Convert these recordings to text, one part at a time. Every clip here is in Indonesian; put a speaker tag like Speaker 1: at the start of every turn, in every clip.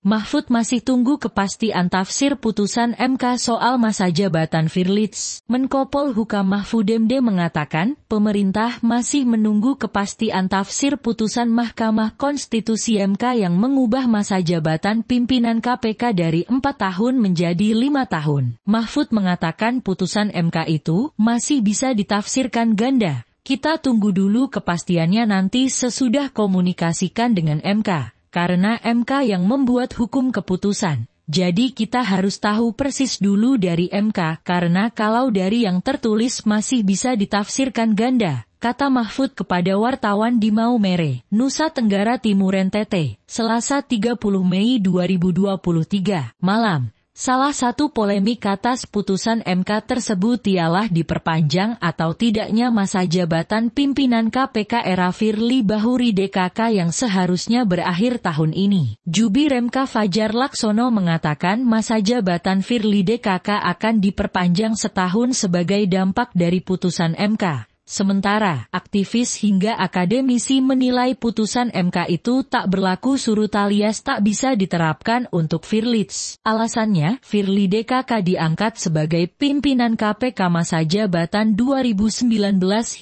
Speaker 1: Mahfud masih tunggu kepastian tafsir putusan MK soal masa jabatan Firlits. Menkopol Hukam Mahfud MD mengatakan, pemerintah masih menunggu kepastian tafsir putusan Mahkamah Konstitusi MK yang mengubah masa jabatan pimpinan KPK dari 4 tahun menjadi 5 tahun. Mahfud mengatakan putusan MK itu masih bisa ditafsirkan ganda. Kita tunggu dulu kepastiannya nanti sesudah komunikasikan dengan MK karena MK yang membuat hukum keputusan. Jadi kita harus tahu persis dulu dari MK karena kalau dari yang tertulis masih bisa ditafsirkan ganda, kata Mahfud kepada wartawan di Maumere, Nusa Tenggara Timur NTT, Selasa 30 Mei 2023, malam. Salah satu polemik atas putusan MK tersebut ialah diperpanjang atau tidaknya masa jabatan pimpinan KPK era Firly Bahuri DKK yang seharusnya berakhir tahun ini. Jubi Remka Fajar Laksono mengatakan masa jabatan Firly DKK akan diperpanjang setahun sebagai dampak dari putusan MK. Sementara, aktivis hingga akademisi menilai putusan MK itu tak berlaku surut alias tak bisa diterapkan untuk Firlits. Alasannya, Firly DKK diangkat sebagai pimpinan KPK masa jabatan 2019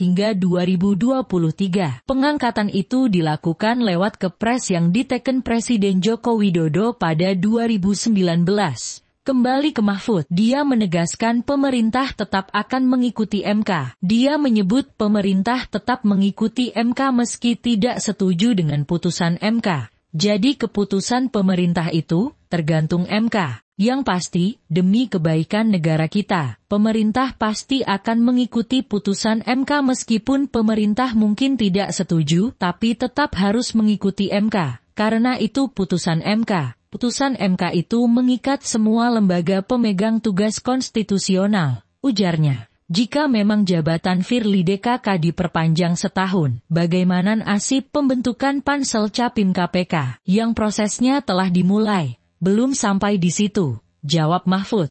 Speaker 1: hingga 2023. Pengangkatan itu dilakukan lewat kepres yang diteken Presiden Joko Widodo pada 2019. Kembali ke Mahfud, dia menegaskan pemerintah tetap akan mengikuti MK. Dia menyebut pemerintah tetap mengikuti MK meski tidak setuju dengan putusan MK. Jadi keputusan pemerintah itu tergantung MK. Yang pasti, demi kebaikan negara kita, pemerintah pasti akan mengikuti putusan MK meskipun pemerintah mungkin tidak setuju, tapi tetap harus mengikuti MK, karena itu putusan MK. Putusan MK itu mengikat semua lembaga pemegang tugas konstitusional, ujarnya. Jika memang jabatan Firly DKK diperpanjang setahun, bagaimana nasib pembentukan pansel capim KPK yang prosesnya telah dimulai? Belum sampai di situ, jawab Mahfud.